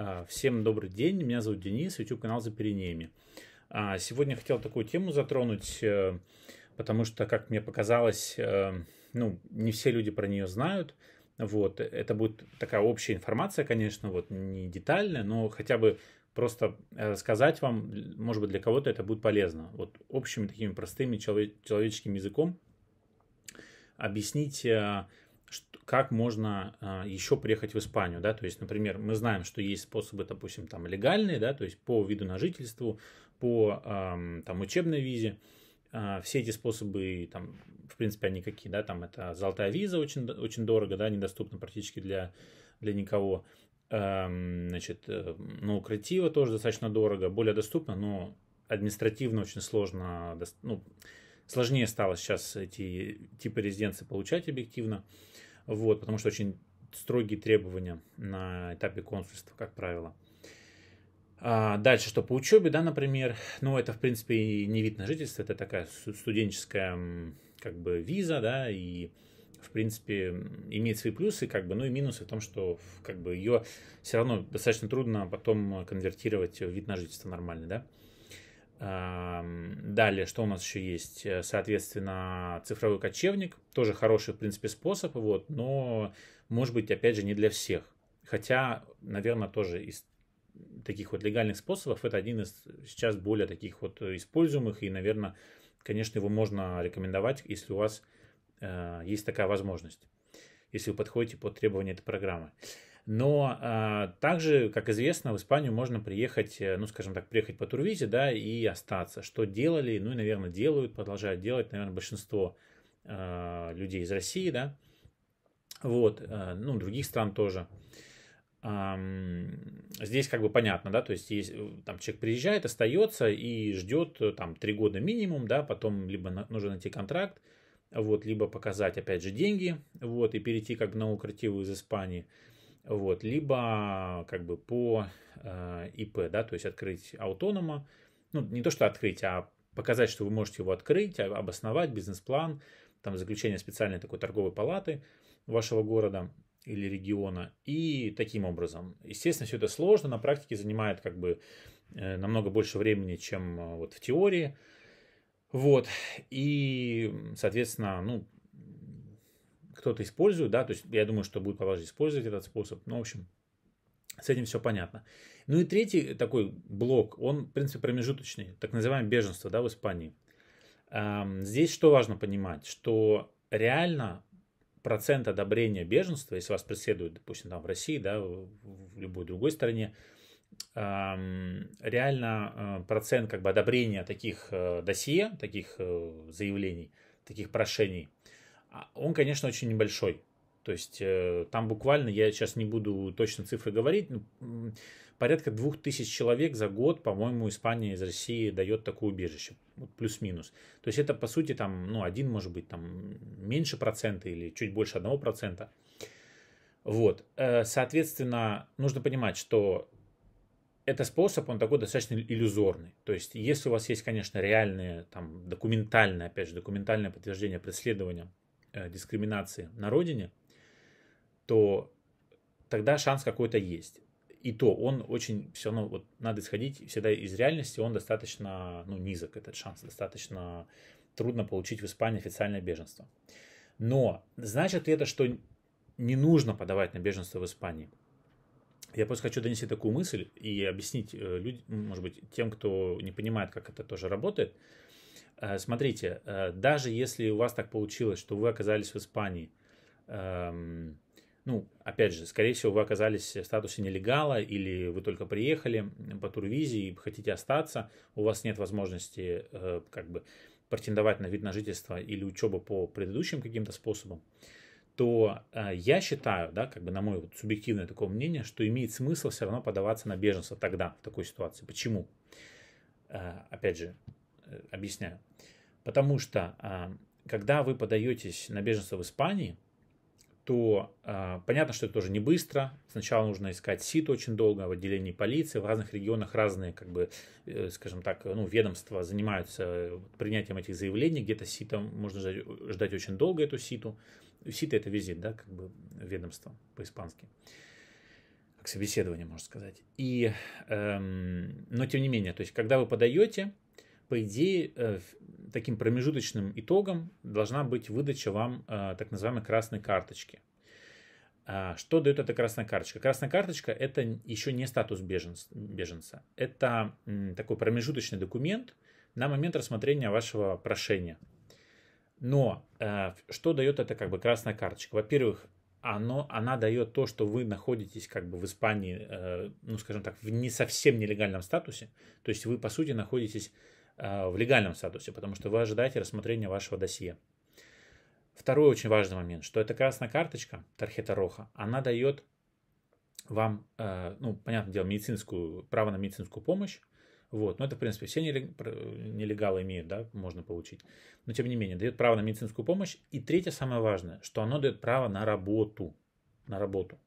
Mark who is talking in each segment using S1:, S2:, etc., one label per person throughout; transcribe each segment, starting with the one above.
S1: А, всем добрый день, меня зовут Денис, YouTube канал «За Пиренеями». А, сегодня хотел такую тему затронуть, э, потому что, как мне показалось, э, ну, не все люди про нее знают. Вот, это будет такая общая информация, конечно, вот не детальная, но хотя бы просто э, сказать вам, может быть, для кого-то это будет полезно. Вот общими такими простыми человеческим языком объяснить как можно а, еще приехать в Испанию, да, то есть, например, мы знаем, что есть способы, допустим, там легальные, да, то есть по виду на жительство, по там учебной визе, а, все эти способы, там, в принципе, они какие, да, там это золотая виза очень, очень дорого, да, недоступна практически для, для никого, значит, э, ну, креатива тоже достаточно дорого, более доступно, но административно очень сложно, ну, Сложнее стало сейчас эти типы резиденции получать объективно, вот, потому что очень строгие требования на этапе консульства, как правило. А дальше что? По учебе, да, например, ну, это, в принципе, и не вид на жительство, это такая студенческая, как бы, виза, да, и, в принципе, имеет свои плюсы, как бы, ну, и минусы в том, что, как бы, ее все равно достаточно трудно потом конвертировать в вид на жительство нормальный, да. Далее, что у нас еще есть? Э, соответственно, цифровой кочевник. Тоже хороший, в принципе, способ, вот, но, может быть, опять же, не для всех. Хотя, наверное, тоже из таких вот легальных способов это один из сейчас более таких вот э, используемых. И, наверное, конечно, его можно рекомендовать, если у вас э, есть такая возможность, если вы подходите под требования этой программы. Э, но а, также, как известно, в Испанию можно приехать, э, ну, скажем так, приехать по турвизе, да, и остаться. Что делали, ну и, наверное, делают, продолжают делать, наверное, большинство а, людей из России, да, вот, а, ну, других стран тоже. А, здесь как бы понятно, да, то есть, есть э, там человек приезжает, остается и ждет э, там три года минимум, да, потом либо на, нужно найти контракт, вот, либо показать, опять же, деньги, вот, и перейти как на укротиву из Испании – вот, либо как бы по а, ИП, да, то есть открыть аутонома, ну, не то что открыть, а показать, что вы можете его открыть, а, обосновать бизнес-план, там заключение специальной такой торговой палаты вашего города или региона, и таким образом. Естественно, все это сложно, на практике занимает как бы э, намного больше времени, чем э, вот в теории, вот, и, соответственно, ну, кто-то использует, да, то есть я думаю, что будет продолжать использовать этот способ, ну, в общем, с этим все понятно. Ну и третий такой блок, он, в принципе, промежуточный, так называемое беженство, да, в Испании. Здесь что важно понимать, что реально процент одобрения беженства, если вас преследуют, допустим, там в России, да, в любой другой стране, реально э, процент как бы одобрения таких э, досье, таких э, заявлений, таких прошений – а он, конечно, очень небольшой. То есть э, там буквально, я сейчас не буду точно цифры говорить, но ну, порядка двух тысяч человек за год, по-моему, Испания из России дает такое убежище, вот плюс-минус. То есть это, по сути, там, ну, один, может быть, там меньше процента или чуть больше одного процента. Вот, э, соответственно, нужно понимать, что это способ, он такой достаточно иллюзорный. То есть, если у вас есть, конечно, реальные, там, документальное, опять же, документальное подтверждение преследования – Э, дискриминации на родине, то тогда шанс какой-то есть. И то он очень все равно, вот надо исходить всегда из реальности, он достаточно, ну, низок этот шанс, достаточно трудно получить в Испании официальное беженство. Но значит ли это, что не нужно подавать на беженство в Испании? Я просто хочу донести такую мысль и объяснить, э, людям, может быть, тем, кто не понимает, как это тоже работает – Э, смотрите, э, даже если у вас так получилось, что вы оказались в Испании, эм, ну, опять же, скорее всего, вы оказались в статусе нелегала или вы только приехали по турвизе и хотите остаться, у вас нет возможности э, как бы претендовать на вид на жительство или учебу по предыдущим каким-то способам, то я считаю, да, как бы на мое субъективное такое мнение, что имеет смысл все равно подаваться на беженство тогда, в такой ситуации. Почему? опять же, Э, объясняю. Потому что а, когда вы подаетесь на беженство в Испании, то э, понятно, что это тоже не быстро. Сначала нужно искать СИТ очень долго в отделении полиции. В разных регионах разные, как бы, э, скажем так, ну, ведомства занимаются э, принятием этих заявлений. Где-то СИТом можно ждать, ждать очень долго эту СИТу. СИТ это визит, да, как бы ведомство по-испански. Как собеседование, можно сказать. И, эм, но тем не менее, то есть, когда вы подаете, по идее, э, таким промежуточным итогом должна быть выдача вам э, так называемой красной карточки. А, что дает эта красная карточка? Красная карточка – это еще не статус беженца. Это такой промежуточный документ на момент рассмотрения вашего прошения. Но э, что дает эта как бы красная карточка? Во-первых, оно, она дает то, что вы находитесь как бы в Испании, ну, скажем так, в не совсем нелегальном статусе. То есть вы, по сути, находитесь Э, в легальном статусе, потому что вы ожидаете рассмотрения вашего досье. Второй очень важный момент, что эта красная карточка Тархета Роха, она дает вам, э, ну, понятное дело, медицинскую, право на медицинскую помощь, вот, но это, в принципе, все нелегалы имеют, да, можно получить. Но, тем не менее, дает право на медицинскую помощь. И третье, самое важное, что оно дает право на работу, на работу.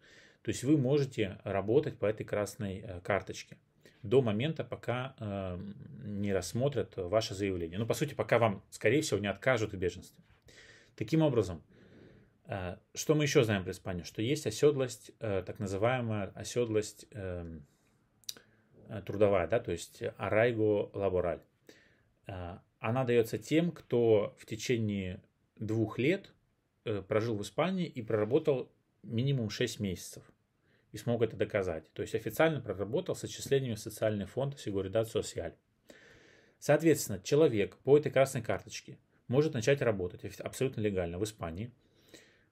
S1: То есть вы можете работать по этой красной э, карточке до момента, пока э, не рассмотрят ваше заявление. Ну, по сути, пока вам, скорее всего, не откажут в беженстве. Таким образом, э, что мы еще знаем про Испанию? Что есть оседлость, э, так называемая оседлость э, э трудовая, да, то есть арайго лабораль. Э, она дается тем, кто в течение двух лет э, прожил в Испании и проработал минимум 6 месяцев и смог это доказать. То есть официально проработал с отчислениями в социальный фонд Seguridad социаль. Соответственно, человек по этой красной карточке может начать работать абсолютно легально в Испании,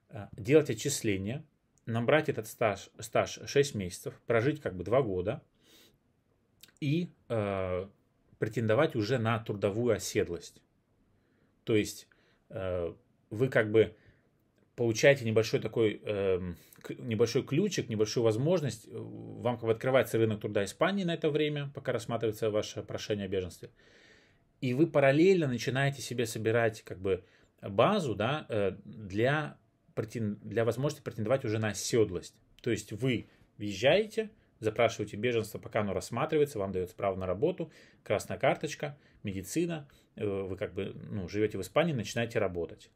S1: э, делать отчисления, набрать этот стаж, стаж 6 месяцев, прожить как бы 2 года и э, претендовать уже на трудовую оседлость. То есть э, вы как бы получаете небольшой такой, э, небольшой ключик, небольшую возможность. Э, вам как бы открывается рынок труда Испании на это время, пока рассматривается ваше прошение о беженстве. И вы параллельно начинаете себе собирать как бы базу да, э, для, для возможности претендовать уже на оседлость. То есть вы въезжаете, запрашиваете беженство, пока оно рассматривается, вам дается право на работу, красная карточка, медицина, э, вы как бы ну, живете в Испании, начинаете работать.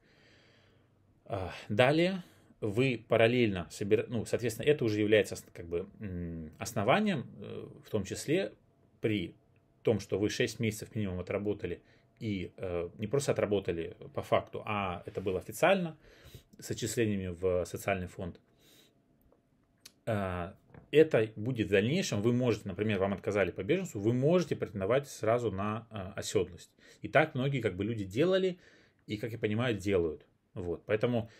S1: А, далее вы параллельно собираете, ну, соответственно, это уже является как бы основанием, э, в том числе при том, что вы 6 месяцев минимум отработали и э, не просто отработали по факту, а это было официально с отчислениями в социальный фонд. Э, это будет в дальнейшем, вы можете, например, вам отказали по беженцу, вы можете претендовать сразу на э, оседлость. И так многие как бы люди делали и, как я понимаю, делают. Вот, поэтому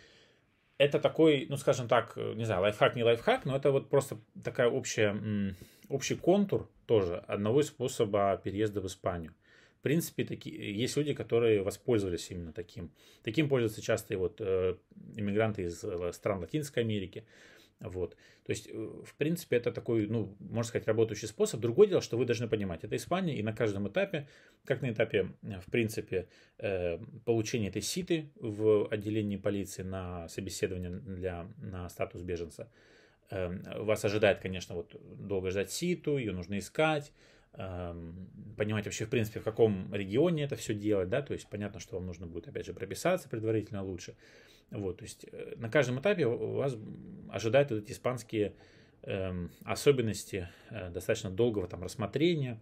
S1: это такой, ну, скажем так, э, не знаю, лайфхак, не лайфхак, но это вот просто такая общая, общий контур тоже одного из способа переезда в Испанию. В принципе, такие, э, есть люди, которые воспользовались именно таким. Таким пользуются часто и вот э, иммигранты из э, стран Латинской Америки. Вот. То есть, э, в принципе, это такой, ну, можно сказать, работающий способ. Другое дело, что вы должны понимать, это Испания, и на каждом этапе, как на этапе, э, в принципе, э, получения этой ситы в отделении полиции на собеседование для, на статус беженца, вас ожидает, конечно, вот долго ждать ситу, ее нужно искать, Эм, понимать вообще, в принципе, в каком регионе это все делать, да, то есть понятно, что вам нужно будет, опять же, прописаться предварительно лучше, вот, то есть э, на каждом этапе вас ожидают вот эти испанские э, особенности э, достаточно долгого там рассмотрения,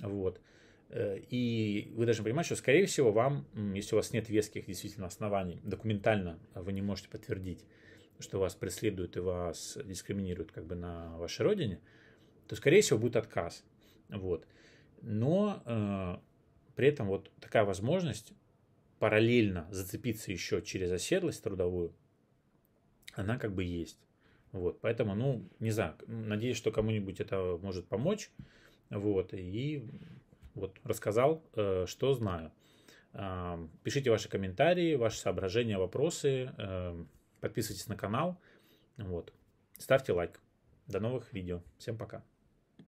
S1: вот, э, и вы должны понимать, что, скорее всего, вам, если у вас нет веских действительно оснований, документально вы не можете подтвердить, что вас преследуют и вас дискриминируют как бы на вашей родине, то, скорее всего, будет отказ. Вот. Но э, при этом вот такая возможность параллельно зацепиться еще через оседлость трудовую, она как бы есть. Вот, поэтому, ну, не знаю, надеюсь, что кому-нибудь это может помочь. Вот, и вот рассказал, э, что знаю. Э, пишите ваши комментарии, ваши соображения, вопросы. Э, подписывайтесь на канал. Вот, ставьте лайк. До новых видео. Всем пока.